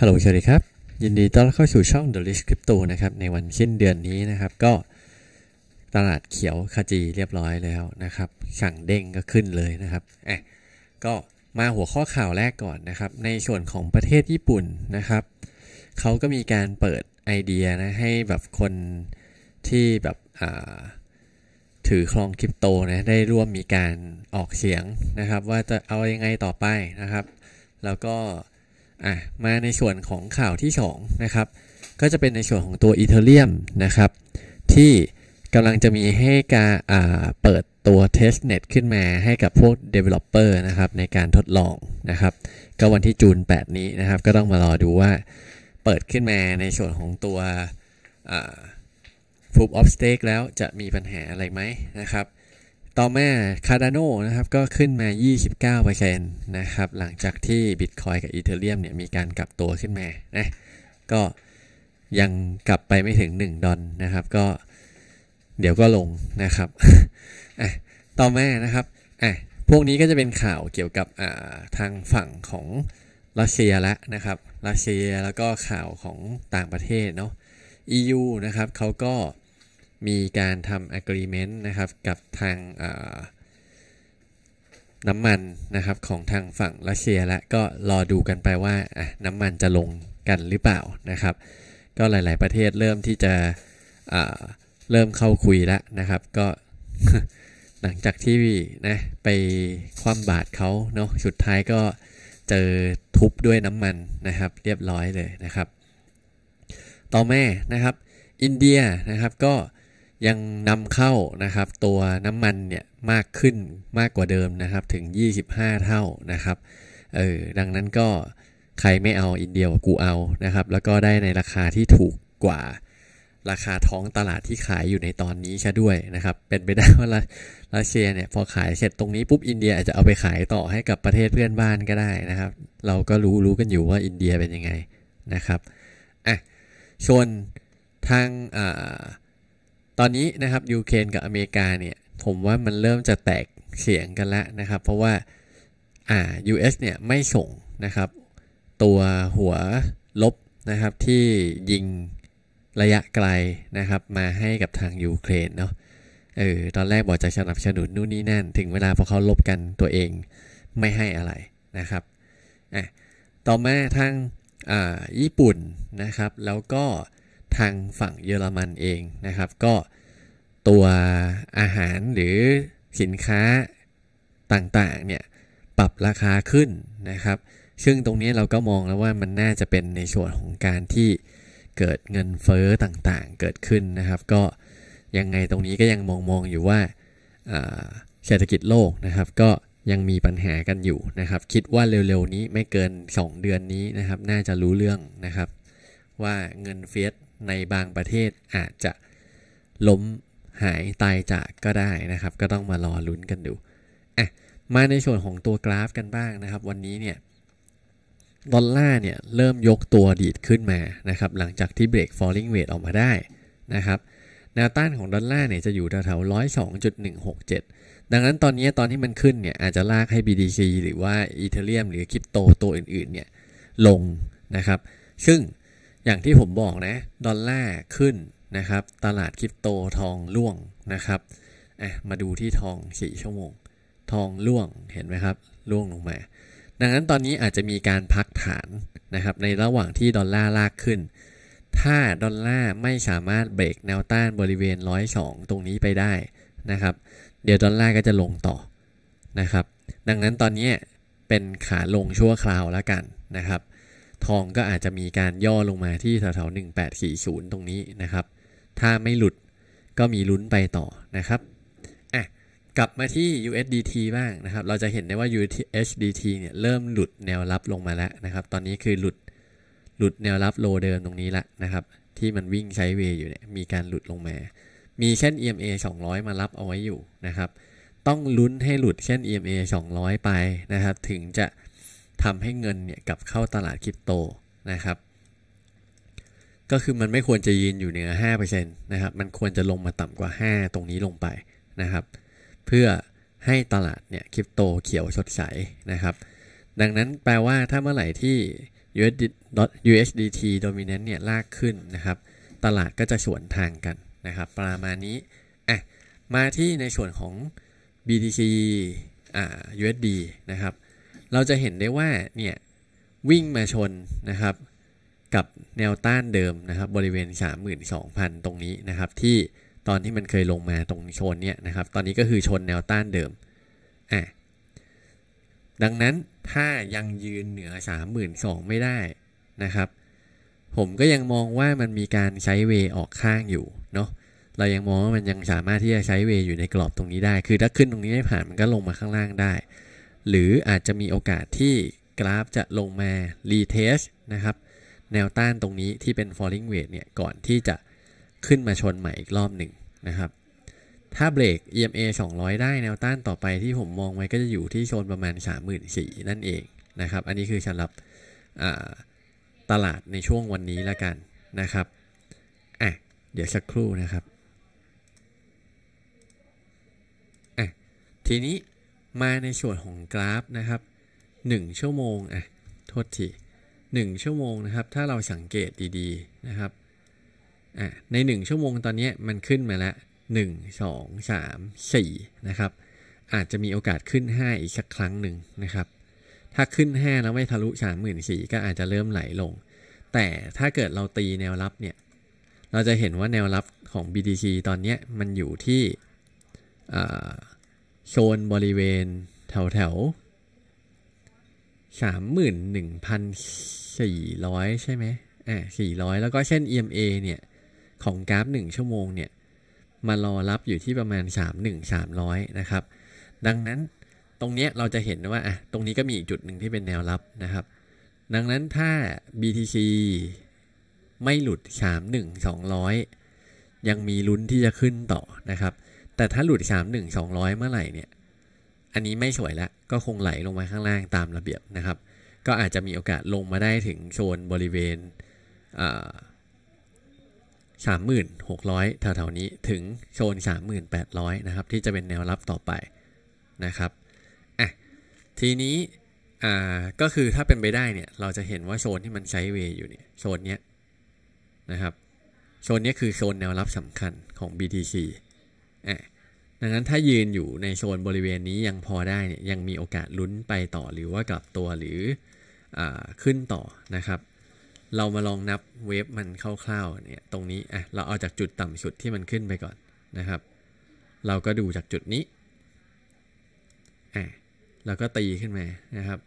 ฮัลโหลสวัสดีครับ ยินดีต้อนรับเข้าสู่ช่อง The Rich Crypto นะครับ ในวันสิ้นเดือนนี้นะครับ ก็ตลาดเขียวคาจีเรียบร้อยแล้วนะครับ สั่งเด้งก็ขึ้นเลยนะครับอะก็มาหัวข้อข่าวแรกก่อนนะครับ ในส่วนของประเทศญี่ปุ่นนะครับ เขาก็มีการเปิดไอเดียนะ ให้แบบคนที่แบบอ่าถือครองคริปโตนะได้ร่วมมีการออกเสียงนะครับ ว่าจะเอาอยัางไงต่อไปนะครับ แล้วก็อ่ะมาในส่วนของข่าวที่ 2 นะครับ ก็จะเป็นในส่วนของตัวอีเทเรียมนะครับ ที่กำลังจะมีให้การเปิดตัวเทสเน็ตขึ้นมาให้กับพวก Developer นะครับ ในการทดลองนะครับ ก็วันที่จูน 8 นี้นะครับก็ต้องมารอดูว่าเปิดขึ้นมาในส่วนของตัวฟูบออฟสเต็กแล้วจะมีปัญหาอะไรไหมนะครับต่อมาคาร์ดานโนนะครับ ก็ขึ้นมา 29%นะครับ หลังจากที่บิตคอยกับอีเธอเรียมเนี่ยมีการกลับตัวขึ้นมา นะก็ยังกลับไปไม่ถึง 1 ดอลนะครับก็เดี๋ยวก็ลงนะครับอ่ะต่อมานะครับอ่ะพวกนี้ก็จะเป็นข่าวเกี่ยวกับอ่าทางฝั่งของรัสเซียละนะครับรัสเซียแล้วก็ข่าวของต่างประเทศเนาะ EU นะครับเขาก็มีการทำ agreement นะครับกับทางน้ำมันนะครับของทางฝั่งรัสเซียและก็รอดูกันไปว่าน้ำมันจะลงกันหรือเปล่านะครับก็หลาย ๆ ประเทศเริ่มที่จะเริ่มเข้าคุยแล้วนะครับก็หลังจากที่นะไปคว่ำบาตรเขาเนาะสุดท้ายก็เจอทุบด้วยน้ำมันนะครับ เรียบร้อยเลยนะครับ ต่อแม่นะครับอินเดียนะครับก็ยังนำเข้านะครับ ตัวน้ำมันเนี่ยมากขึ้นมากกว่าเดิมนะครับ ถึง 25 เท่านะครับเออดังนั้นก็ใครไม่เอาอินเดียกูเอานะครับ แล้วก็ได้ในราคาที่ถูกกว่า ราคาท้องตลาดที่ขายอยู่ในตอนนี้ใช่ด้วยนะครับ เป็นไปได้ว่ารัสเซียเนี่ย พอขายเสร็จตรงนี้ปุ๊บอินเดียอาจจะเอาไปขายต่อให้กับประเทศเพื่อนบ้านก็ได้นะครับ เราก็รู้รู้กันอยู่ว่าอินเดียเป็นยังไงนะครับอ่ะชวนทางอ่าตอนนี้นะครับยูเครนกับอเมริกาเนี่ย ผมว่ามันเริ่มจะแตกเสียงกันแล้วนะครับ เพราะว่าอ่า US เนี่ยไม่ส่งนะครับตัวหัวลบนะครับที่ยิงระยะไกลนะครับมาให้กับทางยูเครนเนาะเออตอนแรกบอกจะสนับสนุนนู่นนี่นั่นถึงเวลาพอเขาลบกันตัวเองไม่ให้อะไรนะครับอ่ะต่อมาทางอ่าญี่ปุ่นนะครับแล้วก็ทางฝั่งเยอรมันเองนะครับ ก็ตัวอาหารหรือสินค้าต่างๆเนี่ยปรับราคาขึ้นนะครับ ซึ่งตรงนี้เราก็มองแล้วว่ามันน่าจะเป็นในส่วนของการที่เกิดเงินเฟ้อต่างๆเกิดขึ้นนะครับก็ยังไงตรงนี้ก็ยังมองมองอยู่ว่าเศรษฐกิจโลกนะครับ ก็ยังมีปัญหากันอยู่นะครับคิดว่าเร็วๆนี้ไม่เกิน 2 เดือนนี้นะครับ น่าจะรู้เรื่องนะครับว่าเงินเฟียสในบางประเทศอาจจะล้มหายตายจากก็ได้นะครับ ก็ต้องมารอลุ้นกันดูอ่ะมาในส่วนของตัวกราฟกันบ้างนะครับ วันนี้เนี่ย ดอลลาร์เนี่ย เริ่มยกตัวดีดขึ้นมานะครับหลังจากที่เบรก falling weight ออกมาได้ นะครับแนวต้านของดอลลาร์เนี่ย จะอยู่แถวๆร้อยสองจุดหนึ่งหกเจ็ดดังนั้นตอนนี้ตอนที่มันขึ้นเนี่ยอาจจะลากให้ BDC หรือว่าอีเทเรียมหรือคริปโตตัวอื่นๆเนี่ยลงนะครับซึ่งอย่างที่ผมบอกนะดอลลาร์ขึ้นนะครับ ตลาดคริปโตทองล่วงนะครับมาดูที่ทองส่ชั่วโมง ทองล่วงเห็นไหมครับล่วงลงมา ดังนั้นตอนนี้อาจจะมีการพักฐานนะครับ ในระหว่างที่ดอลลาร์ลากขึ้นถ้าดอลลาร์ไม่สามารถเบรกแนวต้านบริเวณ102ตรงนี้ไปได้นะครับ เดี๋ยวดอลลาร์ก็จะลงต่อนะครับ ดังนั้นตอนนี้เป็นขาลงชั่วคราวแล้วกันนะครับทองก็อาจจะมีการย่อลงมาที่แถวๆ1840 ตรงนี้นะครับ ถ้าไม่หลุดก็มีลุ้นไปต่อนะครับอ่ะกลับมาที่ USDT บ้างนะครับ เราจะเห็นได้ว่า USDT เนี่ยเริ่มหลุดแนวรับลงมาแล้วนะครับ ตอนนี้คือหลุดหลุดแนวรับโลเดิมตรงนี้ละนะครับ ที่มันวิ่งใช้เวย์อยู่เนี่ย มีการหลุดลงมา มีเช่น EMA 200 มารับเอาไว้อยู่นะครับ ต้องลุ้นให้หลุดเช่น EMA 200 ไปนะครับ ถึงจะทำให้เงินเนี่ยกลับเข้าตลาดคริปโตนะครับ ก็คือมันไม่ควรจะยืนอยู่เหนือ5%นะครับ มันควรจะลงมาต่ำกว่า 5 ตรงนี้ลงไปนะครับ เพื่อให้ตลาดเนี่ยคริปโตเขียวสดใสนะครับ ดังนั้นแปลว่าถ้าเมื่อไหร่ที่ USD, USDT dominant เนี่ยลากขึ้นนะครับ ตลาดก็จะสวนทางกันนะครับ ประมาณนี้ อ่ะ มาที่ในส่วนของ BTC อ่า USD นะครับเราจะเห็นได้ว่าเนี่ยวิ่งมาชนนะครับกับแนวต้านเดิมนะครับบริเวณ32,000 ตรงนี้นะครับที่ตอนที่มันเคยลงมาตรงชนเนี่ยนะครับตอนนี้ก็คือชนแนวต้านเดิมอ่ะดังนั้นถ้ายังยืนเหนือ 32,000ไม่ได้นะครับผมก็ยังมองว่ามันมีการใช้เวออกข้างอยู่เนาะเรายังมองว่ามันยังสามารถที่จะใช้เวอยู่ในกรอบตรงนี้ได้ คือถ้าขึ้นตรงนี้ไม่ผ่านมันก็ลงมาข้างล่างได้หรืออาจจะมีโอกาสที่กราฟจะลงมารีเทสนะครับ แนวต้านตรงนี้ที่เป็น falling wedge เนี่ย ก่อนที่จะขึ้นมาชนใหม่อีกรอบหนึ่งนะครับ ถ้าเบรก EMA 200 ได้แนวต้านต่อไปที่ผมมองไว้ก็จะอยู่ที่โซนประมาณ 34,000นั่นเองนะครับ อันนี้คือสำหรับตลาดในช่วงวันนี้แล้วกันนะครับอ่ะเดี๋ยวสักครู่นะครับอ่ะทีนี้มาในส่วนของกราฟนะครับ 1 ชั่วโมงอ่ะโทษที1ชั่วโมงนะครับ ถ้าเราสังเกตดีๆนะครับ อ่ะใน 1 ชั่วโมงตอนนี้มันขึ้นมาแล้ว1 2 3 4นะครับ อาจจะมีโอกาสขึ้น 5 อีกสักครั้งหนึ่งนะครับ ถ้าขึ้น 5 แล้วไม่ทะลุ3 4 0 0 0ก็อาจจะเริ่มไหลลง แต่ถ้าเกิดเราตีแนวรับเนี่ย เราจะเห็นว่าแนวรับของ BTC ตอนนี้มันอยู่ที่อ่าโซนบริเวณแถวแถวสามหมื่นหนึ่งพันสี่ร้อยใช่ไหมอ่าสี่ร้อยแล้วก็เช่น EMA เนี่ยของกราฟหนึ่งชั่วโมงเนี่ยมารอรับอยู่ที่ประมาณ3 1 3อ0นะครับ ดังนั้นตรงนี้เราจะเห็นว่าอ่ะตรงนี้ก็มีอีกจุดหนึ่งที่เป็นแนวรับนะครับ ดังนั้นถ้า BTC ไม่หลุด3 1 200 ยังมีลุ้นที่จะขึ้นต่อนะครับแต่ถ้าหลุด 3,1200 เมื่อไหร่เนี่ย อันนี้ไม่สวยแล้ว ก็คงไหลลงมาข้างล่างตามระเบียบนะครับ ก็อาจจะมีโอกาสลงมาได้ถึงโซนบริเวณสามหมื่นหกร้อยแถวๆนี้ถึงโซนสามหมื่นแปดร้อยนะครับที่จะเป็นแนวรับต่อไปนะครับอ่ะทีนี้อ่าก็คือถ้าเป็นไปได้เนี่ยเราจะเห็นว่าโซนที่มันใช้เวย์อยู่เนี่ยโซนเนี้ยนะครับโซนนี้คือโซนแนวรับสำคัญของ BTC ดังนั้นถ้ายืนอยู่ในโซนบริเวณนี้ยังพอได้เนี่ย ยังมีโอกาสลุ้นไปต่อหรือว่ากลับตัวหรืออขึ้นต่อนะครับ เรามาลองนับเวฟมันคร่าวๆเนี่ยตรงนี้อ่ะเราเอาจากจุดต่ำสุดที่มันขึ้นไปก่อนนะครับ เราก็ดูจากจุดนี้อ่ะเราก็ตีขึ้นมา นะครับ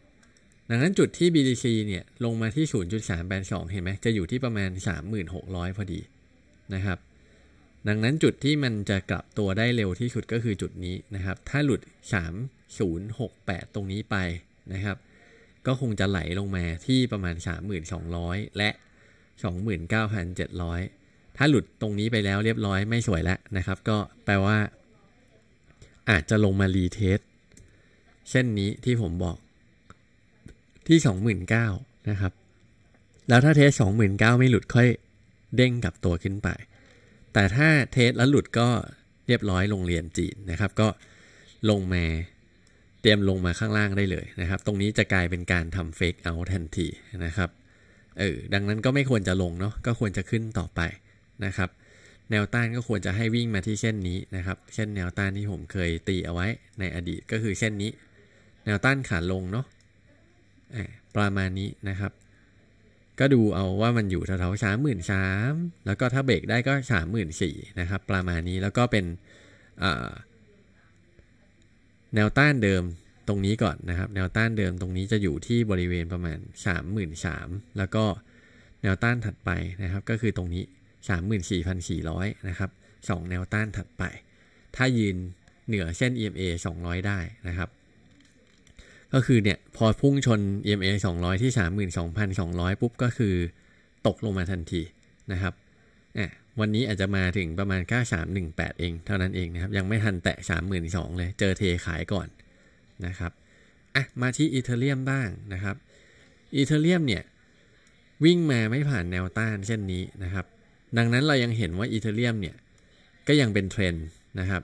ดังนั้นจุดที่ BDC เนี่ยลงมาที่ 0.382เห็นไหม จะอยู่ที่ประมาณ 36,000พอดีนะครับดังนั้นจุดที่มันจะกลับตัวได้เร็วที่สุดก็คือจุดนี้นะครับ ถ้าหลุด 3068 ตรงนี้ไปนะครับ ก็คงจะไหลลงมาที่ประมาณ 3200 และ 29,700 ถ้าหลุดตรงนี้ไปแล้วเรียบร้อยไม่สวยแล้วนะครับ ก็แปลว่าอาจจะลงมารีเทสเช่นนี้ที่ผมบอกที่ 29,000 นะครับ แล้วถ้าเทส 29,000ไม่หลุดค่อยเด้งกลับตัวขึ้นไปแต่ถ้าเทสแล้วหลุดก็เรียบร้อยโรงเรียนจีนนะครับ ก็ลงมาเตรียมลงมาข้างล่างได้เลยนะครับ ตรงนี้จะกลายเป็นการทำเฟกเอาทันทีนะครับเออดังนั้นก็ไม่ควรจะลงเนาะก็ควรจะขึ้นต่อไปนะครับ แนวต้านก็ควรจะให้วิ่งมาที่เส้นนี้นะครับ เช่นแนวต้านที่ผมเคยตีเอาไว้ในอดีตก็คือเส้นนี้ แนวต้านขาลงเนาะประมาณนี้นะครับก็ดูเอาว่ามันอยู่แถวๆสามหมื่นสามแล้วก็ถ้าเบรกได้ก็สามหมื่นสี่นะครับ ประมาณนี้แล้วก็เป็นแนวต้านเดิมตรงนี้ก่อนนะครับ แนวต้านเดิมตรงนี้จะอยู่ที่บริเวณประมาณ 3 3 0 0มแล้วก็แนวต้านถัดไปนะครับ ก็คือตรงนี้ 34,400นะครับ2แนวต้านถัดไป ถ้ายืนเหนือเส้น EMA 200 ได้นะครับก็คือเนี่ยพอพุ่งชน EMA 200ที่32,200 ปุ๊บก็คือ ตกลงมาทันทีนะครับวันนี้อาจจะมาถึงประมาณ 9318 เอง เท่านั้นเองนะครับยังไม่ทันแตะ 32,000เลยเจอเทขายก่อนนะครับอ่ะมาที่อีเทเรียมบ้างนะครับอีเทเรียมเนี่ยวิ่งมาไม่ผ่านแนวต้านเช่นนี้นะครับ ดังนั้นเรายังเห็นว่าอีเทเรียมเนี่ยก็ยังเป็นเทรนนะครับ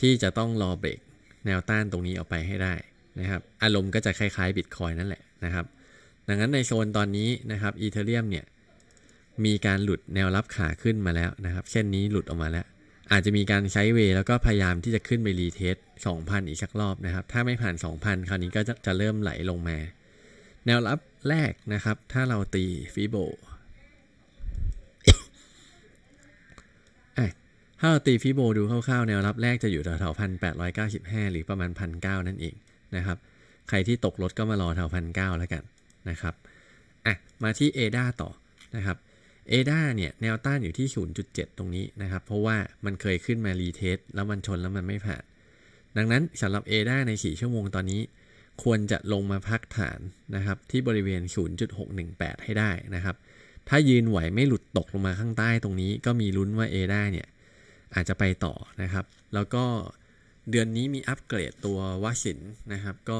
ที่จะต้องรอเบรกแนวต้านตรงนี้ออกไปให้ได้นะครับอารมณ์ก็จะคล้ายๆบิตคอยนั่นแหละนะครับ ดังนั้นในโซนตอนนี้นะครับอีเทเรียมเนี่ย มีการหลุดแนวรับขาขึ้นมาแล้วนะครับเช่นนี้หลุดออกมาแล้ว อาจจะมีการใช้เวแล้วก็พยายามที่จะขึ้นไปรีเทสง0ันอีกสักรอบนะครับถ้าไม่ผ่าน 2,000 คราวนี้ก็จะจะเริ่มไหลลงมา แนวรับแรกนะครับ ถ้าเราตีฟิโบถ้าเราตีฟิโบดูคร่าวๆแนวรับแรกจะอยู่แถวๆพันแปดร้อยเก้าสิบห้าหรือประมาณพันเก้านั่นเองนะครับใครที่ตกรถก็มารอแถวพันเก้าแล้วกันนะครับอ่ะมาที่เอดาต่อนะครับเอดาเนี่ยแนวต้านอยู่ที่ 0.7 ตรงนี้นะครับ เพราะว่ามันเคยขึ้นมารีเทส แล้วมันชนแล้วมันไม่ผ่าน ดังนั้นสำหรับเอดาใน 4 ชั่วโมงตอนนี้ ควรจะลงมาพักฐานนะครับ ที่บริเวณ 0.618 ให้ได้นะครับ ถ้ายืนไหวไม่หลุดตกลงมาข้างใต้ตรงนี้ ก็มีลุ้นว่าเอดาเนี่ยอาจจะไปต่อนะครับ แล้วก็เดือนนี้มีอัปเกรดตัววสินนะครับ ก็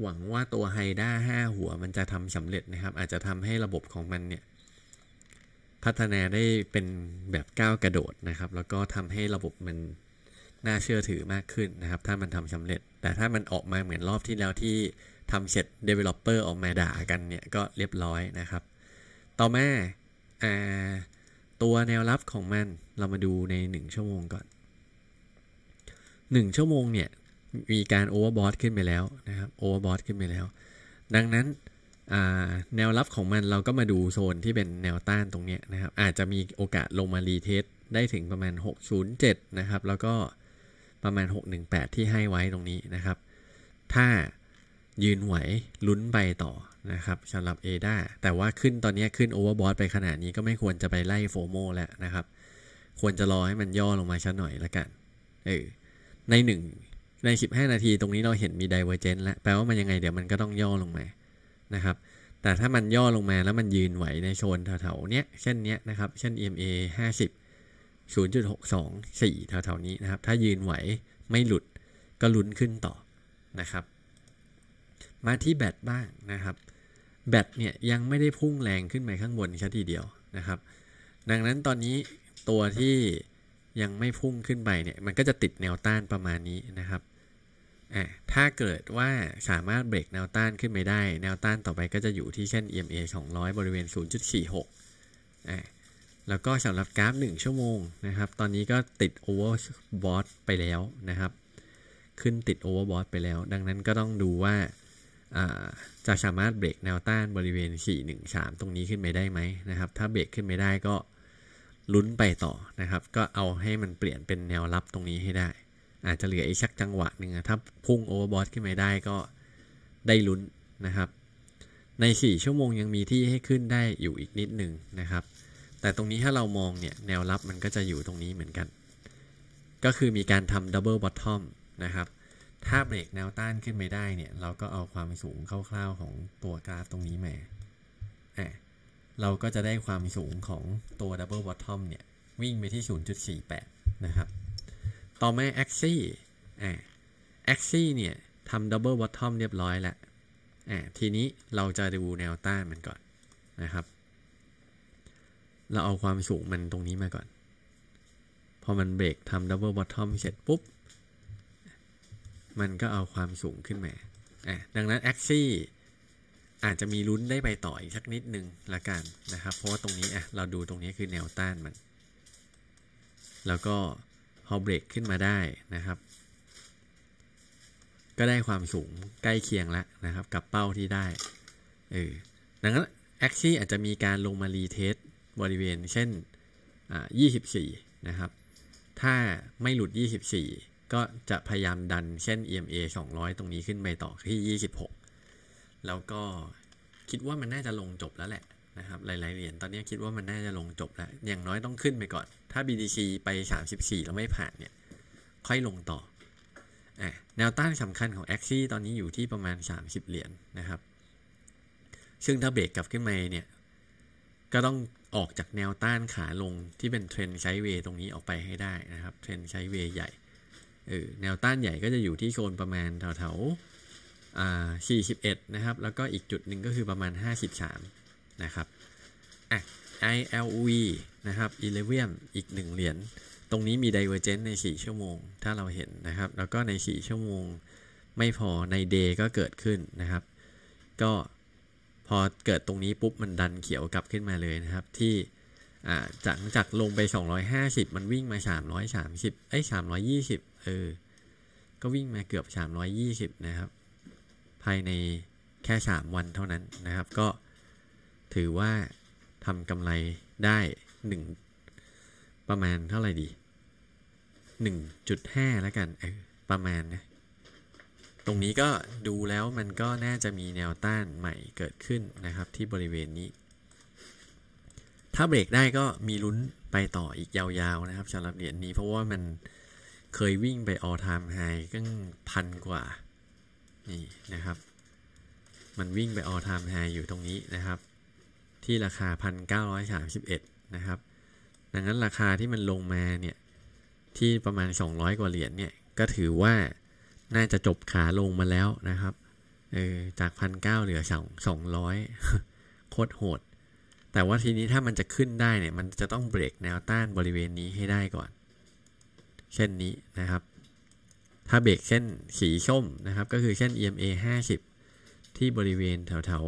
หวังว่าตัวไฮด้าห้าหัวมันจะทำสำเร็จนะครับ อาจจะทำให้ระบบของมันเนี่ย พัฒนาได้เป็นแบบก้าวกระโดดนะครับแล้วก็ทำให้ระบบมันน่าเชื่อถือมากขึ้นนะครับ ถ้ามันทำสำเร็จแต่ถ้ามันออกมาเหมือนรอบที่แล้วที่ทำเสร็จ Developer ออกมาด่ากันเนี่ยก็เรียบร้อยนะครับ ต่อมาตัวแนวรับของมันเรามาดูใน 1 ชั่วโมงก่อนหนึ่งชั่วโมงเนี่ยมีการโอเวอร์บอทขึ้นไปแล้วนะครับโอเวอร์บอทขึ้นไปแล้ว ดังนั้นแนวรับของมันเราก็มาดูโซนที่เป็นแนวต้านตรงนี้นะครับ อาจจะมีโอกาสลงมารีเทสได้ถึงประมาณ 607นะครับ แล้วก็ประมาณ 618 ที่ให้ไว้ตรงนี้นะครับ ถ้ายืนไหวลุ้นไปต่อนะครับสำหรับ ADA แต่ว่าขึ้นตอนนี้ขึ้นโอเวอร์บอทไปขนาดนี้ก็ไม่ควรจะไปไล่โฟโมแล้วนะครับ ควรจะรอให้มันย่อลงมาชั้นหน่อยละกัน เออในหนึ่งใน 15 นาทีตรงนี้เราเห็นมีดิเว r g e n c e แล้วแปลว่ามันยังไงเดี๋ยวมันก็ต้องย่อลงมานะครับแต่ถ้ามันย่อลงมาแล้วมันยืนไหวในโซนแถวๆเนี้ยเช่นเนี้ยนะครับเช่น EMA 50 0.624แถวๆนี้นะครับถ้ายืนไหวไม่หลุดก็ลุ้นขึ้นต่อนะครับ มาที่แบตบ้างนะครับ แบตเนี่ย ยังไม่ได้พุ่งแรงขึ้นไปข้างบนแค่ทีเดียวนะครับ ดังนั้นตอนนี้ตัวที่ยังไม่พุ่งขึ้นไปเนี่ย มันก็จะติดแนวต้านประมาณนี้นะครับอ่ะถ้าเกิดว่าสามารถเบรกแนวต้านขึ้นไปได้ แนวต้านต่อไปก็จะอยู่ที่เส้น EMA 200 บริเวณ 0.46อ่ะแล้วก็สำหรับกราฟ 1 ชั่วโมงนะครับ ตอนนี้ก็ติด overbought ไปแล้วนะครับ ขึ้นติด overbought ไปแล้ว ดังนั้นก็ต้องดูว่าจะสามารถเบรกแนวต้านบริเวณ 413 ตรงนี้ขึ้นไปได้ไหมนะครับ ถ้าเบรกขึ้นไม่ได้ก็ลุ้นไปต่อนะครับ ก็เอาให้มันเปลี่ยนเป็นแนวรับตรงนี้ให้ได้ อาจจะเหลืออีกชักจังหวะหนึ่งถ้าพุ่งโอเวอร์บอทขึ้นไปได้ก็ได้ลุ้นนะครับ ใน 4ชั่วโมงยังมีที่ให้ขึ้นได้อยู่อีกนิดหนึ่งนะครับ แต่ตรงนี้ถ้าเรามองเนี่ยแนวรับมันก็จะอยู่ตรงนี้เหมือนกัน ก็คือมีการทำดับเบิลบอททอมนะครับถ้าเบรกแนวต้านขึ้นไม่ได้เนี่ย เราก็เอาความสูงคร่าวๆของตัวกราฟตรงนี้มาเราก็จะได้ความสูงของตัว double bottom เนี่ย วิ่งไปที่ 0.48 นะครับ ต่อมา axis อ่า axis เนี่ยทำ double bottom เรียบร้อยแล้วอ่าทีนี้เราจะดูแนวต้านมันก่อนนะครับ เราเอาความสูงมันตรงนี้มาก่อน พอมันเบรกทำ double bottom เสร็จปุ๊บ มันก็เอาความสูงขึ้นมาอ่าดังนั้น axis อาจจะมีลุ้นได้ไปต่ออีกสักนิดนึงละกันนะครับเพราะว่าตรงนี้อ่ะเราดูตรงนี้คือแนวต้านมัน แล้วก็พอเบรกขึ้นมาได้นะครับ ก็ได้ความสูงใกล้เคียงแล้วนะครับ กับเป้าที่ได้เออดังนั้นแอคชี่อาจจะมีการลงมารีเทสบริเวณเช่นอ่า24 นะครับ ถ้าไม่หลุด 24 ก็จะพยายามดันเช่น EMA 200 ตรงนี้ขึ้นไปต่อที่ 26แล้วก็คิดว่ามันน่าจะลงจบแล้วแหละ นะครับ หลาย ๆเหรียญตอนนี้คิดว่ามันน่าจะลงจบแล้ว อย่างน้อยต้องขึ้นไปก่อน ถ้า b t c ไป34แล้วไม่ผ่านเนี่ย ค่อยลงต่ออแนวต้านสำคัญของ a x ซี่ตอนนี้อยู่ที่ประมาณ30เหรียญนนะครับ ซึ่งถ้าเบรกกลับขึ้นมาเนี่ย ก็ต้องออกจากแนวต้านขาลงที่เป็นเทรนไซเวย์ตรงนี้ออกไปให้ได้นะครับเทรนไซเวย์ใหญ่เออแนวต้านใหญ่ก็จะอยู่ที่โซนประมาณแถวๆ41 นะครับ แล้วก็อีกจุดหนึ่งก็คือประมาณ 53 นะครับ อ่ะ ILV นะครับอ e l e v i u อีก1เหรียญตรงนี้มี d i v e r g e n e ใน 4 ชั่วโมง ถ้าเราเห็นนะครับ แล้วก็ใน 4 ชั่วโมง ไม่พอใน Day ก็เกิดขึ้นนะครับ ก็พอเกิดตรงนี้ปุ๊บ มันดันเขียวกลับขึ้นมาเลยนะครับ ที่จากจากลงไป 250 มันวิ่งมา 330เอ้ย320 เออ ก็วิ่งมาเกือบ320นะครับภายในแค่ 3 วันเท่านั้นนะครับ ก็ถือว่าทำกำไรได้ 1 ประมาณเท่าไหร่ดี 1.5แล้วกันออประมาณนะ ตรงนี้ก็ดูแล้วมันก็น่าจะมีแนวต้านใหม่เกิดขึ้นนะครับ ที่บริเวณนี้ ถ้าเบรกได้ก็มีลุ้นไปต่ออีกยาวๆนะครับสำหรับเหรียญนี้เพราะว่ามันเคยวิ่งไปออทามไฮกึ่งพันกว่านี่นะครับ มันวิ่งไปออทามแฮอยู่ตรงนี้นะครับ ที่ราคา 1,931 นะครับ ดังนั้นราคาที่มันลงมาเนี่ย ที่ประมาณ 200 กว่าเหรียญเนี่ย ก็ถือว่าน่าจะจบขาลงมาแล้วนะครับเออจากพันเก้าเหลือสองสองร้อยโคตรโหด แต่ว่าทีนี้ถ้ามันจะขึ้นได้เนี่ย มันจะต้องเบรกแนวต้านบริเวณนี้ให้ได้ก่อน เช่นนี้นะครับถ้าเบรกเส้นสีส้มนะครับ ก็คือเส้น EMA 50 ที่บริเวณแถวแถว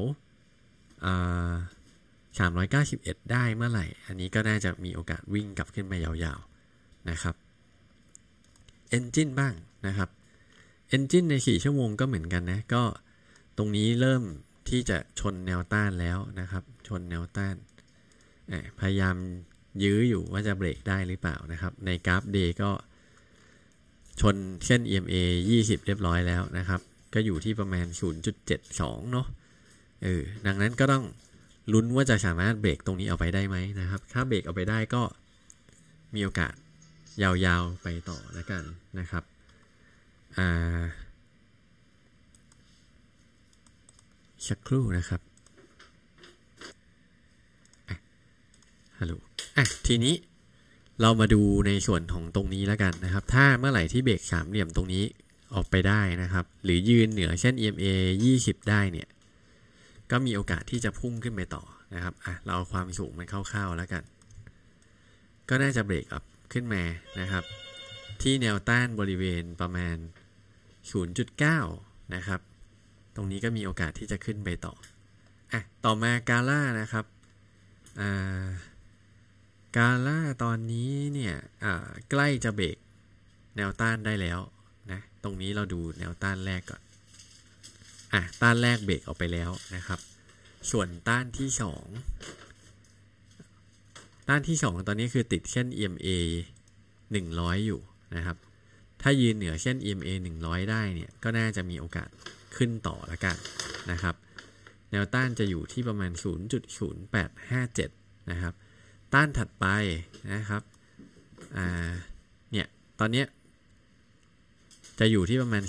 391 ได้เมื่อไหร่ อันนี้ก็น่าจะมีโอกาสวิ่งกลับขึ้นมายาวๆ นะครับ Engine บ้างนะครับ Engine ใน 4 ชั่วโมงก็เหมือนกันนะ ก็ตรงนี้เริ่มที่จะชนแนวต้านแล้วนะครับ ชนแนวต้าน พยายามยื้ออยู่ว่าจะเบรกได้หรือเปล่านะครับ ในกราฟ day ก็ชนเส้น EMA 20 เรียบร้อยแล้วนะครับ ก็อยู่ที่ประมาณ0.72 เนาะ เออ ดังนั้นก็ต้อง ลุ้นว่าจะสามารถเบรกตรงนี้เอาไปได้ไหมนะครับ ถ้าเบรกเอาไปได้ก็มีโอกาสยาวๆ ไปต่อแล้วกันนะครับ อ่า สักครู่นะครับฮัลโหลอ่ะทีนี้เรามาดูในส่วนของตรงนี้แล้วกันนะครับ ถ้าเมื่อไหร่ที่เบรกสามเหลี่ยมตรงนี้ออกไปได้นะครับ หรือยืนเหนือเช่น EMA 20ได้เนี่ย ก็มีโอกาสที่จะพุ่งขึ้นไปต่อนะครับอ่ะเราเอาความสูงมันเข้าๆแล้วกัน ก็น่าจะเบรกอัพขึ้นมานะครับ ที่แนวต้านบริเวณประมาณ0.9นะครับ ตรงนี้ก็มีโอกาสที่จะขึ้นไปต่ออ่ะต่อมากาล่านะครับอ่าการล่าตอนนี้เนี่ยใกล้จะเบรกแนวต้านได้แล้วนะ ตรงนี้เราดูแนวต้านแรกก่อนอ่ะต้านแรกเบรกออกไปแล้วนะครับ ส่วนต้านที่2ต้านที่2ตอนนี้คือติดเส้น EMA 100อยู่นะครับถ้ายืนเหนือเส้น EMA 100 ได้เนี่ย ก็น่าจะมีโอกาสขึ้นต่อแล้วกันนะครับ แนวต้านจะอยู่ที่ประมาณ 0.0857นะครับต้านถัดไปนะครับเนี่ย ตอนนี้จะอยู่ที่ประมาณ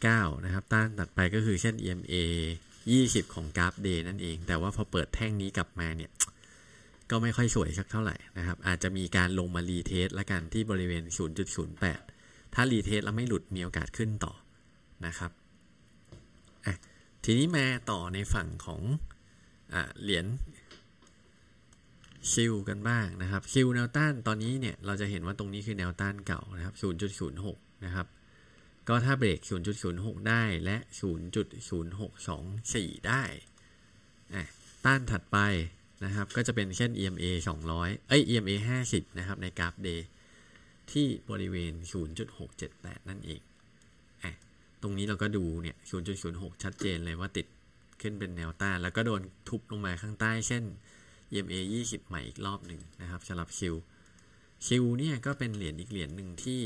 0.9 นะครับ ต้านถัดไปก็คือเช่น EMA 20 ของกราฟ day นั่นเอง แต่ว่าพอเปิดแท่งนี้กลับมาเนี่ย ก็ไม่ค่อยสวยสักเท่าไหร่นะครับ อาจจะมีการลงมารีเทสละกันที่บริเวณ 0.08 ถ้ารีเทสแล้วไม่หลุดมีโอกาสขึ้นต่อนะครับ ทีนี้มาต่อในฝั่งของเหรียญคิวกันบ้างนะครับคิวแนวต้านตอนนี้เนี่ย เราจะเห็นว่าตรงนี้คือแนวต้านเก่านะครับ 0.06 นะครับ ก็ถ้าเบรก 0.06 ได้และ 0.0624 ได้ ต้านถัดไปนะครับ ก็จะเป็นเช่น EMA 200 เอ้ย EMA 50 นะครับในกราฟ day ที่บริเวณ 0.678 นั่นเองอตรงนี้เราก็ดูเนี่ย 0.06 ชัดเจนเลยว่าติดขึ้นเป็นแนวต้าน แล้วก็โดนทุบลงมาข้างใต้ เช่น EMA 20 ใหม่อีกรอบหนึ่งนะครับสำหรับคิวคิวเนี่ยก็เป็นเหรียญอีกเหรียญหนึ่งที่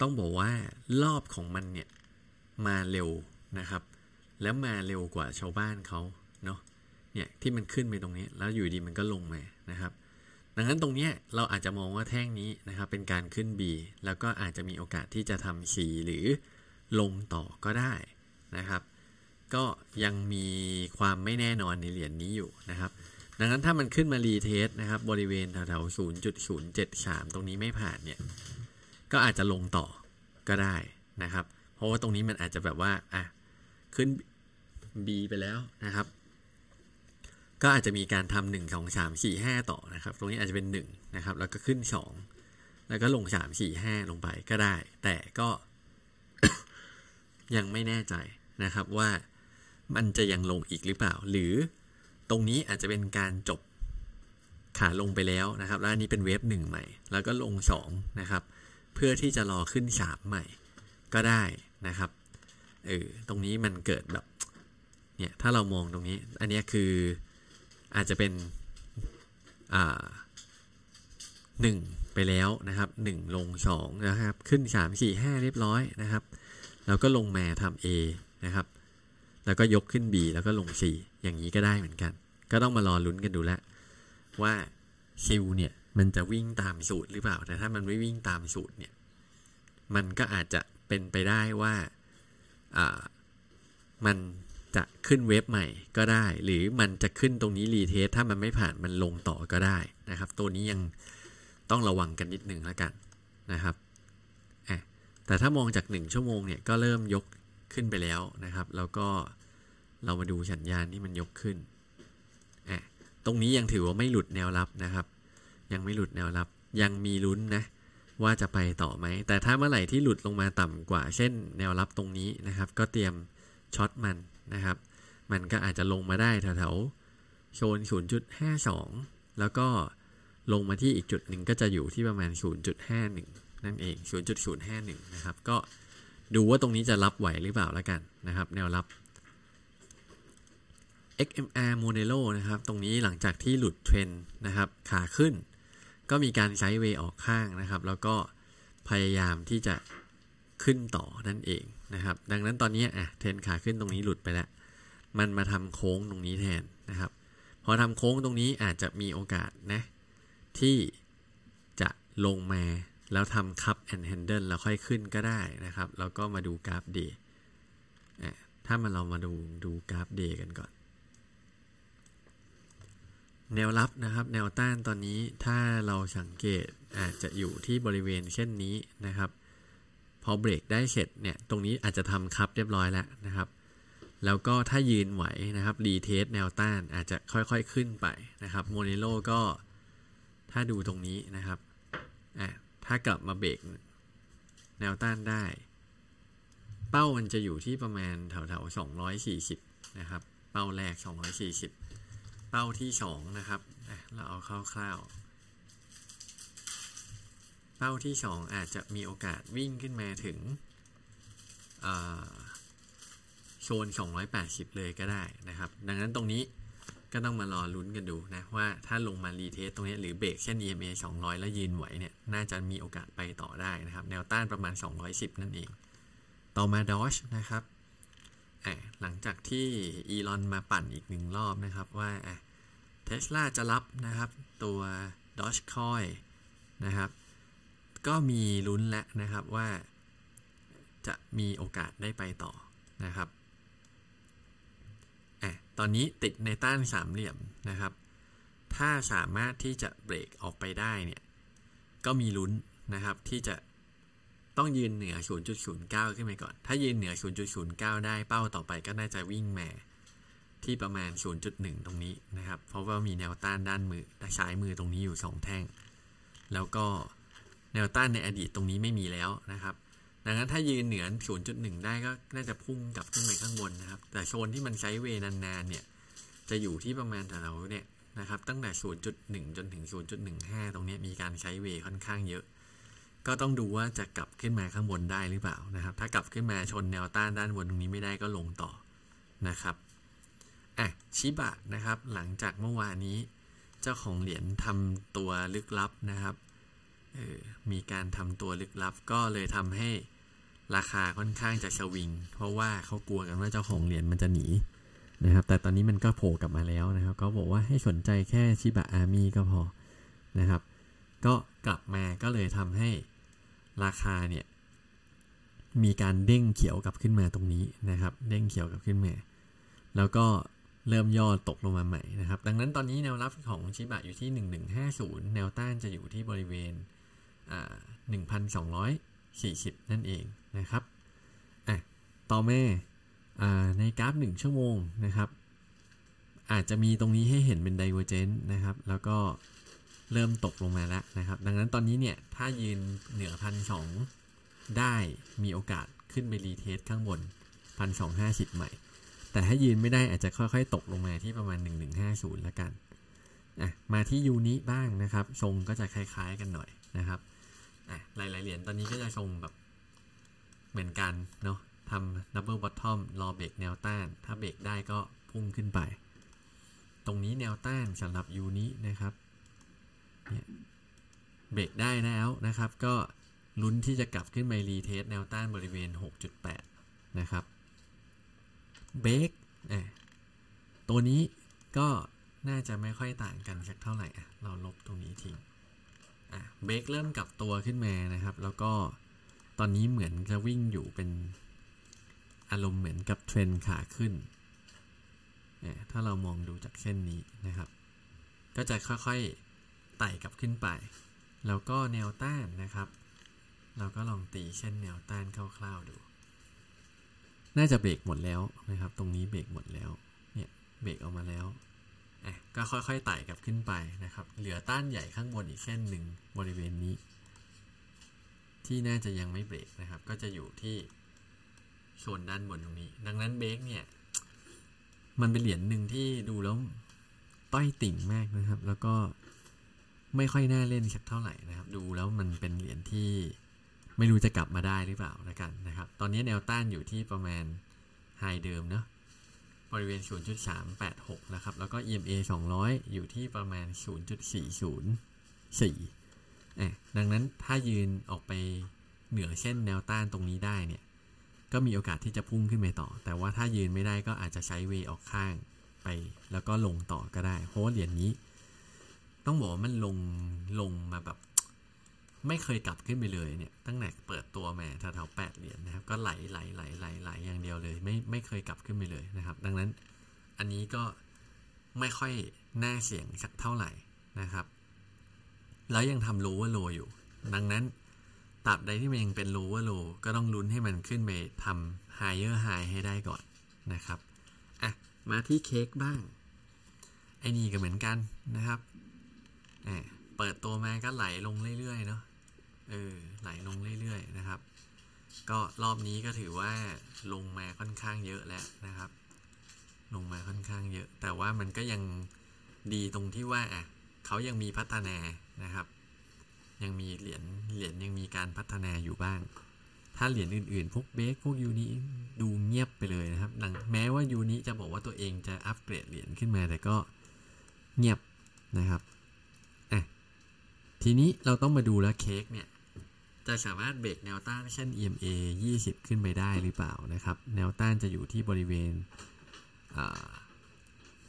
ต้องบอกว่ารอบของมันเนี่ยมาเร็วนะครับ แล้วมาเร็วกว่าชาวบ้านเขาเนาะ เนี่ยที่มันขึ้นไปตรงนี้แล้วอยู่ดีมันก็ลงมานะครับ ดังนั้นตรงนี้เราอาจจะมองว่าแท่งนี้นะครับ เป็นการขึ้น B แล้วก็อาจจะมีโอกาสที่จะทำ C หรือลงต่อก็ได้นะครับก็ยังมีความไม่แน่นอนในเหรียญนนี้อยู่นะครับ ดังนั้นถ้ามันขึ้นมารีเทสนะครับ บริเวณแถวๆ0.073 ตรงนี้ไม่ผ่านเนี่ย ก็อาจจะลงต่อก็ได้นะครับ เพราะว่าตรงนี้มันอาจจะแบบว่าอ่ะขึ้น B ไปแล้วนะครับ ก็อาจจะมีการทำหนึ่งสองสามสี่ห้าต่อนะครับ ตรงนี้อาจจะเป็นหนึ่งนะครับ แล้วก็ขึ้นสองแล้วก็ลงสามสี่ห้าลงไปก็ได้ แต่ก็ ยังไม่แน่ใจนะครับว่ามันจะยังลงอีกหรือเปล่า หรือตรงนี้อาจจะเป็นการจบขาลงไปแล้วนะครับ แล้วอันนี้เป็นเวฟหนึ่งใหม่ แล้วก็ลง2นะครับ เพื่อที่จะรอขึ้น3ใหม่ก็ได้นะครับ เออ ตรงนี้มันเกิดแบบเนี่ย ถ้าเรามองตรงนี้ อันนี้คืออาจจะเป็นอ่าหนึ่งไปแล้วนะครับ1ลง2นะครับ ขึ้น3 4 5เรียบร้อยนะครับ แล้วก็ลงมาทำ A นะครับแล้วก็ยกขึ้น B แล้วก็ลง C อย่างนี้ก็ได้เหมือนกัน ก็ต้องมารอลุ้นกันดูแล้ว ว่าซิลเนี่ย มันจะวิ่งตามสูตรหรือเปล่า แต่ถ้ามันไม่วิ่งตามสูตรเนี่ย มันก็อาจจะเป็นไปได้ว่ามันจะขึ้นเว็บใหม่ก็ได้ หรือมันจะขึ้นตรงนี้รีเทสถ้ามันไม่ผ่านมันลงต่อก็ได้นะครับ ตัวนี้ยังต้องระวังกันนิดนึงแล้วกันนะครับแต่ถ้ามองจาก1ชั่วโมงเนี่ยก็เริ่มยกขึ้นไปแล้วนะครับ แล้วก็เรามาดูสัญญาณที่มันยกขึ้นอะตรงนี้ยังถือว่าไม่หลุดแนวรับนะครับ ยังไม่หลุดแนวรับ ยังมีลุ้นนะ ว่าจะไปต่อไหม แต่ถ้าเมื่อไหร่ที่หลุดลงมาต่ำกว่าเช่นแนวรับตรงนี้นะครับ ก็เตรียมช็อตมันนะครับ มันก็อาจจะลงมาได้แถวๆโซน0.52แล้วก็ลงมาที่อีกจุดหนึ่งก็จะอยู่ที่ประมาณ 0.51 นั่นเอง0.051นะครับก็ดูว่าตรงนี้จะรับไหวหรือ เปล่าแล้วกันนะครับ แนวรับ XMR m o n e r o นะครับตรงนี้หลังจากที่หลุดเทรนนะครับขาขึ้น ก็มีการไซด์เวออกข้างนะครับ แล้วก็พยายามที่จะขึ้นต่อนั่นเองนะครับ ดังนั้นตอนนี้อ่ะเทรนขาขึ้นตรงนี้หลุดไปแล้วมันมาทำโค้งตรงนี้แทนนะครับ พอทำโค้งตรงนี้อาจจะมีโอกาสนะที่ จะลงมาแล้วทำ cup and handle แล้วค่อยขึ้นก็ได้นะครับแล้วก็มาดูกราฟ day ถ้ามาเรามาดูดูกราฟ day กันก่อน แนวรับนะครับ แนวต้านตอนนี้ถ้าเราสังเกตอาจจะอยู่ที่บริเวณเช่นนี้นะครับ พอเบรกได้เสร็จเนี่ยตรงนี้อาจจะทำคับเรียบร้อยแล้วนะครับ แล้วก็ถ้ายืนไหวนะครับรีเทสแนวต้านอาจจะค่อยๆขึ้นไปนะครับโมเนโลก็ถ้าดูตรงนี้นะครับอ่ะถ้ากลับมาเบรกแนวต้านได้ เป้ามันจะอยู่ที่ประมาณแถวๆ240 นะครับ เป้าแรก 240 เป้าที่ 2 นะครับ เราเอาคร่าว ๆ เป้าที่ 2 อาจจะมีโอกาสวิ่งขึ้นมาถึงโซน 280 เลยก็ได้นะครับ ดังนั้นตรงนี้ก็ต้องมารอลุ้นกันดูนะ ว่าถ้าลงมารีเทสตรงนี้ หรือเบรกเช่น EMA 200 แล้วยืนไหวเนี่ยน่าจะมีโอกาสไปต่อได้นะครับ แนวต้านประมาณ 210 นั่นเอง ต่อมาดอชนะครับ หลังจากที่อีลอนมาปั่นอีกหนึ่งรอบนะครับว่าเทสลาจะรับนะครับตัวดอชคอยนะครับก็มีลุ้นแล้วนะครับว่า จะมีโอกาสได้ไปต่อนะครับอ่ะตอนนี้ติดในต้านสามเหลี่ยมนะครับ ถ้าสามารถที่จะเบรกออกไปได้เนี่ย ก็มีลุ้นนะครับ ที่จะต้องยืนเหนือ 0.09 ขึ้นไปก่อน ถ้ายืนเหนือ 0.09 ได้เป้าต่อไปก็น่าจะวิ่งแม่ที่ประมาณ 0.1 ตรงนี้นะครับ เพราะว่ามีแนวต้านด้านมือซ้ายมือตรงนี้อยู่ 2 แท่ง แล้วก็แนวต้านในอดีตตรงนี้ไม่มีแล้วนะครับดังนั้นถ้ายืนเหนือ0.1ได้ก็น่าจะพุ่งกลับขึ้นไปข้างบนนะครับ แต่โซนที่มันใช้เวนานๆเนี่ยจะอยู่ที่ประมาณแถวเเนี่ยนะครับตั้งแต่0.1 จนถึง 0.15 ตรงนี้มีการใช้เวค่อนข้างเยอะ ก็ต้องดูว่าจะกลับขึ้นมาข้างบนได้หรือเปล่านะครับ ถ้ากลับขึ้นมาชนแนวต้านด้านบนตรงนี้ไม่ได้ก็ลงต่อนะครับอ่ะชิบะนะครับ หลังจากเมื่อวานนี้ เจ้าของเหรียญทำตัวลึกลับนะครับมีการทำตัวลึกลับ ก็เลยทำให้ราคาค่อนข้างจะสวิงเพราะว่าเขากลัวกันว่าเจ้าของเหรียญมันจะหนีนะครับ แต่ตอนนี้มันก็โผล่กลับมาแล้วนะครับเขาบอกว่าให้สนใจแค่ชิบะอาร์มี่ก็พอนะครับ ก็กลับมาก็เลยทำให้ราคาเนี่ย มีการเด้งเขียวกลับขึ้นมาตรงนี้นะครับ เด้งเขียวกลับขึ้นมา แล้วก็เริ่มย่อตกลงมาใหม่นะครับ ดังนั้นตอนนี้แนวรับของชิบะอยู่ที่ 1150 แนวต้านจะอยู่ที่บริเวณ1,200 40 นั่นเองนะครับอ่ะต่อมาในกราฟ 1 ชั่วโมงนะครับ อาจจะมีตรงนี้ให้เห็นเป็นเวอร์เจนต์นะครับ แล้วก็เริ่มตกลงมาแล้วนะครับ ดังนั้นตอนนี้เนี่ย ถ้ายืนเหนือพันสองได้มีโอกาสขึ้นไปรีเทสข้างบนพันสองห้าสิบใหม่ แต่ถ้ายืนไม่ได้อาจจะค่อย ๆ ตกลงมาที่ประมาณ1150 แล้วกันอะมาที่ยูนิบ้างนะครับ ทรงก็จะคล้าย ๆ กันหน่อยนะครับหลายๆเหรียญตอนนี้ก็จะทรงแบบเหมือนกันเนาะทำดับเบิลบอททอม รอเบรกแนวต้าน ถ้าเบรกได้ก็พุ่งขึ้นไป ตรงนี้แนวต้านสำหรับยูนี้นะครับ เบรกได้แล้วนะครับ ก็ลุ้นที่จะกลับขึ้นไปรีเทสแนวต้านบริเวณ 6.8 นะครับ เบรกตัวนี้ก็น่าจะไม่ค่อยต่างกันสักเท่าไหร่ เราลบตรงนี้ทิ้งเบรกเริ่มกลับตัวขึ้นมานะครับ แล้วก็ตอนนี้เหมือนจะวิ่งอยู่เป็นอารมณ์เหมือนกับเทรนขาขึ้น ถ้าเรามองดูจากเส้นนี้นะครับ ก็จะค่อยๆไต่กลับขึ้นไป แล้วก็แนวต้านนะครับ เราก็ลองตีเส้นแนวต้านคร่าว ๆดู น่าจะเบรกหมดแล้วนะครับ ตรงนี้เบรกหมดแล้วเนี่ยเบรกออกมาแล้วก็ค่อยๆไต่กลับขึ้นไปนะครับ เหลือต้านใหญ่ข้างบนอีกแค่หนึ่งบริเวณนี้ ที่น่าจะยังไม่เบรกนะครับ ก็จะอยู่ที่โซนด้านบนตรงนี้ ดังนั้นเบรกเนี่ย มันเป็นเหรียญหนึ่งที่ดูแล้วต้อยติ่งมากนะครับ แล้วก็ไม่ค่อยน่าเล่นสักเท่าไหร่นะครับ ดูแล้วมันเป็นเหรียญที่ไม่รู้จะกลับมาได้หรือเปล่าลกันนะครับ ตอนนี้แนวต้านอยู่ที่ประมาณไฮเดิมเนาะบริเวณ0.386นะครับแล้วก็ EMA 200 อยู่ที่ประมาณ 0.404่ดังนั้นถ้ายืนออกไปเหนือเส้นแนวต้านตรงนี้ได้เนี่ย ก็มีโอกาสที่จะพุ่งขึ้นไปต่อ แต่ว่าถ้ายืนไม่ได้ก็อาจจะใช้เวออกข้างไป แล้วก็ลงต่อก็ได้เพราะว่าเหรียญนี้ ต้องบอกว่ามันลงลงมาแบบไม่เคยกลับขึ้นไปเลยเนี่ย ตั้งแต่เปิดตัวแม่แถวแปดเหรียญนะครับ ก็ไหลไหลไหลไหลไหลอย่างเดียวเลย ไม่ไม่เคยกลับขึ้นไปเลยนะครับ ดังนั้นอันนี้ก็ไม่ค่อยน่าเสี่ยงสักเท่าไหร่นะครับ แล้วยังทำู้ว่าโลอยู่ ดังนั้นตับใดที่มันยังเป็นู้ว่าโลก็ต้องลุ้นให้มันขึ้นไปทำไฮเออร์ไฮให้ได้ก่อนนะครับอ่ะมาที่เค้กบ้าง ไอ้นี่ก็เหมือนกันนะครับอเปิดตัวมาก็ไหลลงเรื่อยๆเนาะเออไหลลงเรื่อย ๆ นะครับ ก็รอบนี้ก็ถือว่าลงมาค่อนข้างเยอะแล้วนะครับ ลงมาค่อนข้างเยอะ แต่ว่ามันก็ยังดีตรงที่ว่าเขายังมีพัฒนานะครับ ยังมีเหรียญเหรียญยังมีการพัฒนาอยู่บ้าง ถ้าเหรียญอื่นๆพวกเบสพวกยูนิดูเงียบไปเลยนะครับแม้ว่ายูนิจะบอกว่าตัวเองจะอัปเกรดเหรียญขึ้นมาแต่ก็เงียบนะครับอ่ะทีนี้เราต้องมาดูแล้วเค้กเนี่ยจะสามารถเบรกแนวต้านเช่น EMA 20 ขึ้นไปได้หรือเปล่านะครับ แนวต้านจะอยู่ที่บริเวณ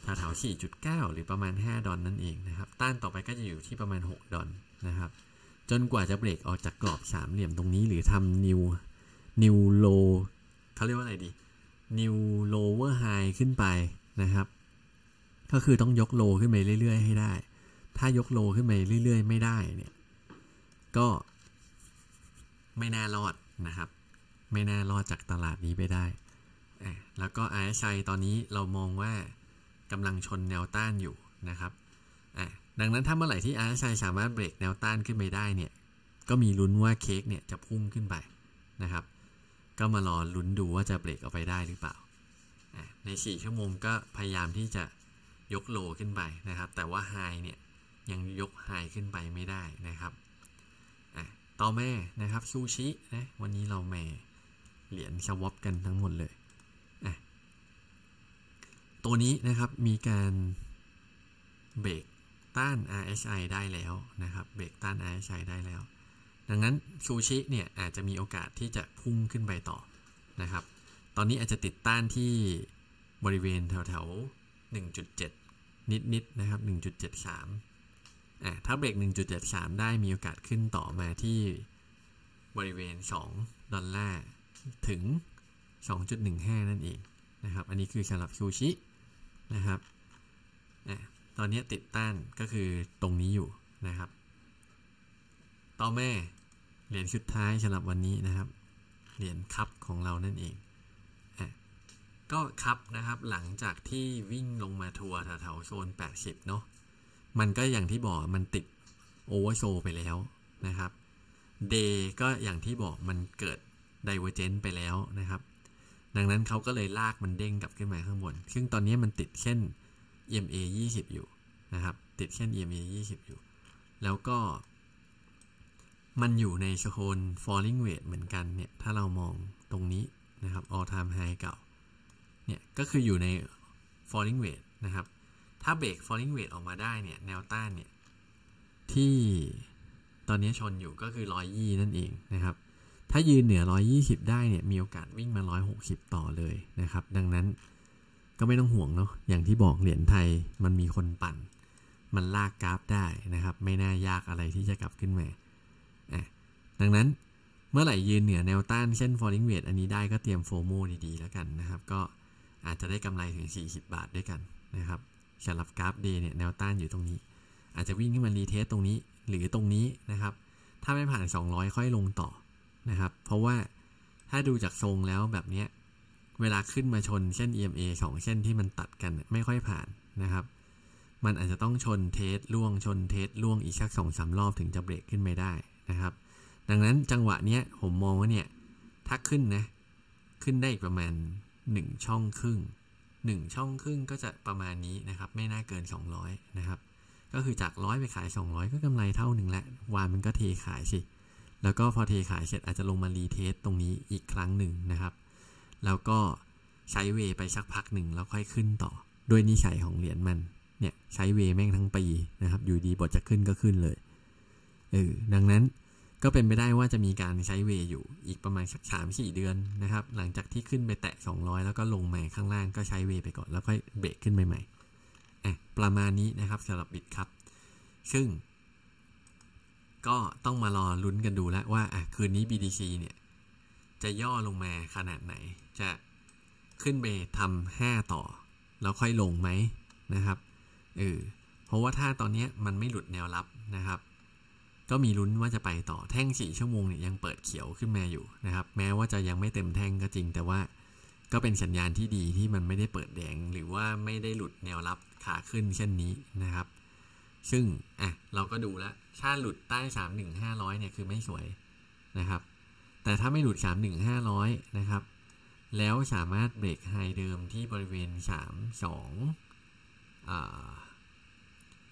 แถวๆ4.9 หรือประมาณ 5 ดอนนั่นเองนะครับต้านต่อไปก็จะอยู่ที่ประมาณ 6 ดอนนะครับ จนกว่าจะเบรกออกจากกรอบสามเหลี่ยมตรงนี้หรือทำนิวนิวโลเขาเรียกว่าอะไรดีนิวโลเวอร์ไฮขึ้นไปนะครับ ก็คือต้องยกโลขึ้นไปเรื่อยๆให้ได้ ถ้ายกโลขึ้นไปเรื่อยๆ ไม่ได้เนี่ย ก็ไม่แน่รอดนะครับ ไม่แน่รอดจากตลาดนี้ไปได้ แล้วก็ RSI ตอนนี้เรามองว่ากำลังชนแนวต้านอยู่นะครับดังนั้นถ้าเมื่อไหร่ที่ RSI สามารถเบรกแนวต้านขึ้นไปได้เนี่ยก็มีลุ้นว่าเค้กเนี่ยจะพุ่งขึ้นไปนะครับ ก็มารอลุ้นดูว่าจะเบรกออกไปได้หรือเปล่าใน4ชั่วโมงก็พยายามที่จะยกโลขึ้นไปนะครับ แต่ว่าไฮเนี่ยยังยกไฮขึ้นไปไม่ได้นะครับตตอแม่นะครับซูชินะวันนี้เราแม่เหรียญสวอปกันทั้งหมดเลยตัวนี้นะครับมีการเบรกต้าน RSI ได้แล้วนะครับ เบรกต้าน RSI ได้แล้ว ดังนั้นซูชิเนี่ยอาจจะมีโอกาสที่จะพุ่งขึ้นไปต่อนะครับ ตอนนี้อาจจะติดต้านที่บริเวณแถวๆ1.7 นิดๆนะครับ 1.73อะถ้าเบรก1.73 ได้มีโอกาสขึ้นต่อมาที่บริเวณ 2 ดอลลาร์ ถึง 2.15 นั่นเองนะครับอันนี้คือสำหรับซูชินะครับอะตอนนี้ติดต้านก็คือตรงนี้อยู่นะครับ ต่อมาเหรียญสุดท้ายสำหรับวันนี้นะครับ เหรียญคัพของเรานั่นเองก็คัพนะครับหลังจากที่วิ่งลงมาทัวร์แถวๆโซน 80 เนาะมันก็อย่างที่บอกมันติดโอเวอร์โซไปแล้วนะครับดย์ก็อย่างที่บอกมันเกิดวอร์เจนต์ไปแล้วนะครับ ดังนั้นเขาก็เลยลากมันเด้งกลับขึ้นมาข้างบนซึ่งตอนนี้มันติดเช่น EMA 20 อยู่นะครับ ติดเช่น EMA 20 อยู่ แล้วก็ มันอยู่ในโซน falling w e i g เหมือนกันเนี่ย ถ้าเรามองตรงนี้นะครับ all time high เก่าเนี่ยก็คืออยู่ใน falling w e i g นะครับถ้าเบรก falling weight ออกมาได้เนี่ย แนวต้านเนี่ย ที่ตอนนี้ชนอยู่ก็คือ 120 นั่นเองนะครับ ถ้ายืนเหนือ 120 ได้เนี่ย มีโอกาสวิ่งมา 160 ต่อเลยนะครับ ดังนั้นก็ไม่ต้องห่วงเนาะ อย่างที่บอกเหรียญไทยมันมีคนปั่น มันลากกราฟได้นะครับ ไม่น่ายากอะไรที่จะกลับขึ้นมา ดังนั้นเมื่อไหร่ยืนเหนือแนวต้านเช่น falling weight อันนี้ได้ก็เตรียมโฟโมดีๆแล้วกันนะครับ ก็อาจจะได้กำไรถึง 40 บาทด้วยกันนะครับสำหรับกราฟ D เนี่ยแนวต้านอยู่ตรงนี้ อาจจะวิ่งขึ้นมารีเทสตรงนี้ หรือตรงนี้นะครับ ถ้าไม่ผ่าน 200 ค่อยลงต่อนะครับ เพราะว่าถ้าดูจากทรงแล้วแบบเนี้ยเวลาขึ้นมาชนเส้น EMA 2เส้นที่มันตัดกัน ไม่ค่อยผ่านนะครับ มันอาจจะต้องชนเทสล่วงชนเทสล่วงอีกสักสองสารอบถึงจะเบรกขึ้นไม่ได้นะครับ ดังนั้นจังหวะเนี้ยผมมองว่าเนี่ยถ้าขึ้นนะขึ้นได้อีกประมาณ1ช่องครึ่ง1 ช่องครึ่งก็จะประมาณนี้นะครับ ไม่น่าเกิน 200 นะครับ ก็คือจากร้อยไปขาย 200 ก็กำไรเท่าหนึ่งแหละวานมันก็เทขายสิ แล้วก็พอเทขายเสร็จอาจจะลงมารีเทสตรงนี้อีกครั้งหนึ่งนะครับ แล้วก็ใช้เวไปสักพักหนึ่งแล้วค่อยขึ้นต่อ ด้วยนิสัยของเหรียญมันเนี่ยใช้เวแม่งทั้งปีนะครับ อยู่ดีบทจะขึ้นก็ขึ้นเลยเออดังนั้นก็เป็นไปได้ว่าจะมีการใช้เวอยู่อีกประมาณสักสามสี่เดือนนะครับ หลังจากที่ขึ้นไปแตะ 200 แล้วก็ลงมาข้างล่างก็ใช้เวไปก่อนแล้วค่อยเบรกขึ้นใหม่ๆม่ประมาณนี้นะครับสำหรับบิตครับ ซึ่ง ก็ต้องมารอลุ้นกันดูแล้วว่าอ่ะคืนนี้ b t c เนี่ย จะย่อลงมาขนาดไหน จะขึ้นไปทำห้าต่อ แล้วค่อยลงไหมนะครับเออเพราะว่าถ้าตอนนี้มันไม่หลุดแนวรับนะครับก็มีลุ้นว่าจะไปต่อแท่งส่ชั่วโมงเนี่ยยังเปิดเขียวขึ้นมาอยู่นะครับ แม้ว่าจะยังไม่เต็มแท่งก็จริงแต่ว่า ก็เป็นสัญญาณที่ดีที่มันไม่ได้เปิดแดง หรือว่าไม่ได้หลุดแนวรับขาขึ้นเช่นนี้นะครับ ซึ่งอ่ะ เราก็ดูแล้ว ถ้าหลุดใต้สามหหนึ่ง้าร้อยเนี่ยคือไม่สวยนะครับ แต่ถ้าไม่หลุดสามหหนึ่ง้าร้อยนะครับ แล้วสามารถเบรกไฮเดิมที่บริเวณสสามองอ่า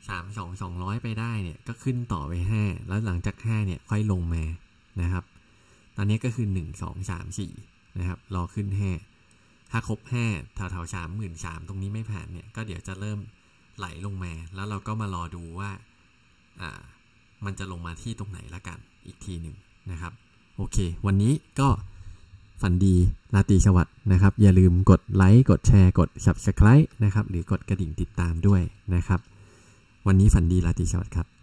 สามสองสองร้อยไปได้เนี่ยก็ขึ้นต่อไปห้าแล้วหลังจากห้าเนี่ยค่อยลงมานะครับ ตอนนี้ก็คือหนึ่งสองสามสี่นะครับ รอขึ้นห้าถ้าครบห้าแถวๆสามหมื่นสามตรงนี้ไม่ผ่านเนี่ย ก็เดี๋ยวจะเริ่มไหลลงมา แล้วเราก็มารอดูว่า อ่า มันจะลงมาที่ตรงไหนละกันอีกทีหนึ่งนะครับ โอเค วันนี้ก็ฝันดีราตรีสวัสดิ์นะครับ อย่าลืมกดไลค์กดแชร์ กด subscribe นะครับ หรือกดกระดิ่งติดตามด้วยนะครับวันนี้ฝันดีราตรีสวัสดิ์ครับ